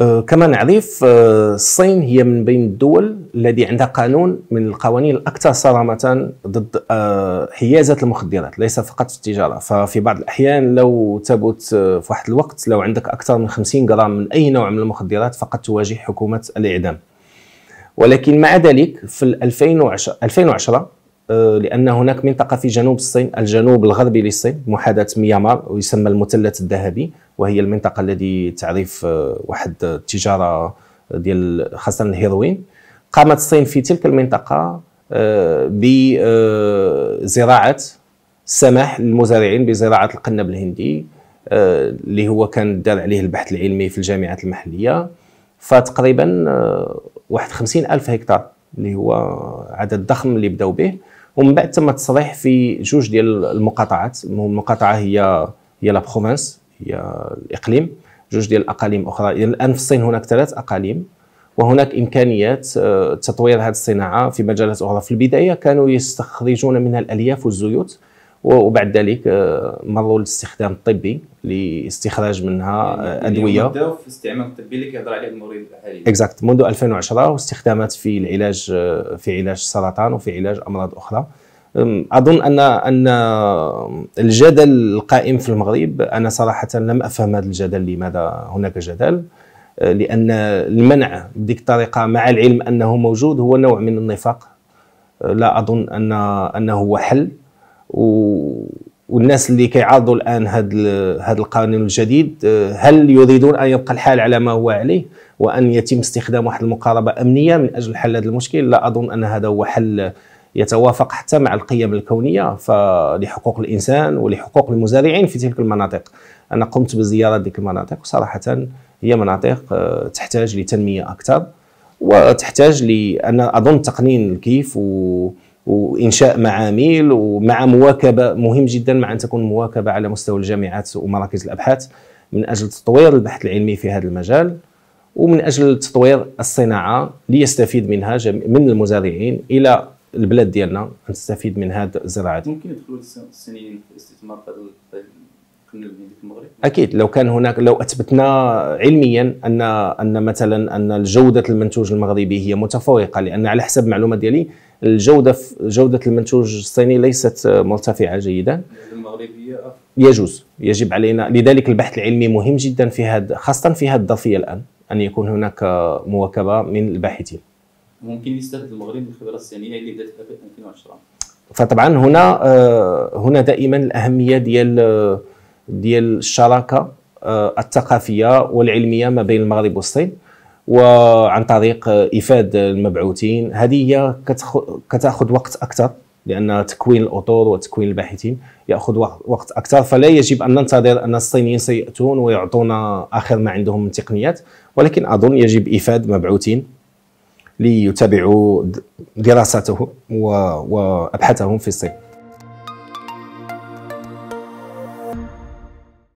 آه، كما نعرف آه، الصين هي من بين الدول الذي عندها قانون من القوانين الاكثر صرامه ضد آه، حيازه المخدرات ليس فقط في التجاره ففي بعض الاحيان لو تبت في واحد الوقت لو عندك اكثر من 50 غرام من اي نوع من المخدرات فقد تواجه حكومه الاعدام ولكن مع ذلك في 2010 2010 آه، لان هناك منطقه في جنوب الصين الجنوب الغربي للصين محاذاه ميامار ويسمى المثلث الذهبي وهي المنطقه التي تعرف آه، واحد التجاره ديال خاصه الهيروين قامت الصين في تلك المنطقه آه، بزراعه السماح للمزارعين بزراعه القنب الهندي اللي هو كان دار عليه البحث العلمي في الجامعات المحليه فتقريبا واحد خمسين ألف هكتار اللي هو عدد ضخم اللي بداو به ومن بعد تم التصريح في جوج ديال المقاطعات المقاطعه هي هي لا بروفانس هي الاقليم جوج ديال الاقاليم اخرى يعني الان في الصين هناك ثلاث اقاليم وهناك امكانيات آه، تطوير هذه الصناعه في مجالات اخرى في البدايه كانوا يستخرجون منها الالياف والزيوت وبعد ذلك آه، مروا للاستخدام الطبي لاستخراج منها آه، يعني ادويه بداو في الاستعمال الطبي اللي كيهضر عليه المريض الحالي اكزاكت منذ 2010 واستخدامات في العلاج آه، في علاج السرطان وفي علاج امراض اخرى اظن ان ان الجدل القائم في المغرب انا صراحه لم افهم هذا الجدل لماذا هناك جدل لان المنع بديك الطريقه مع العلم انه موجود هو نوع من النفاق لا اظن ان انه هو حل و... والناس اللي كيعارضوا الان هذا هذا القانون الجديد آه، هل يريدون ان يبقى الحال على ما هو عليه وان يتم استخدام واحد المقاربه امنيه من اجل حل هذا المشكل لا اظن ان هذا هو حل يتوافق حتى مع القيم الكونيه فلحقوق الانسان ولحقوق المزارعين في تلك المناطق انا قمت بزياره تلك المناطق وصراحه هي مناطق آه، تحتاج لتنميه اكثر وتحتاج لان اظن تقنين الكيف و وانشاء معامل ومع مواكبه مهم جدا مع ان تكون مواكبه على مستوى الجامعات ومراكز الابحاث من اجل تطوير البحث العلمي في هذا المجال ومن اجل تطوير الصناعه ليستفيد منها من المزارعين الى البلاد ديالنا ان تستفيد من هذه الزراعه ممكن يدخلوا الصينيين في الاستثمار في المغرب اكيد لو كان هناك لو اثبتنا علميا ان ان مثلا ان جوده المنتوج المغربي هي متفوقه لان على حسب المعلومه ديالي الجوده جوده المنتوج الصيني ليست مرتفعه جيدا يجوز يجب علينا لذلك البحث العلمي مهم جدا في هذا خاصه في هذه الظرفيه الان ان يكون هناك مواكبه من الباحثين ممكن يستفيد المغرب من الخبره الصينيه اللي بدات في 2010 فطبعا هنا آه، هنا دائما الاهميه ديال ديال الشراكه آه، الثقافيه والعلميه ما بين المغرب والصين وعن طريق افاد المبعوثين هذه هي كتاخذ وقت اكثر لان تكوين الاطور وتكوين الباحثين ياخذ وقت اكثر فلا يجب ان ننتظر ان الصينيين سياتون ويعطونا اخر ما عندهم من تقنيات ولكن اظن يجب افاد مبعوثين ليتابعوا دراساتهم وابحاثهم في الصين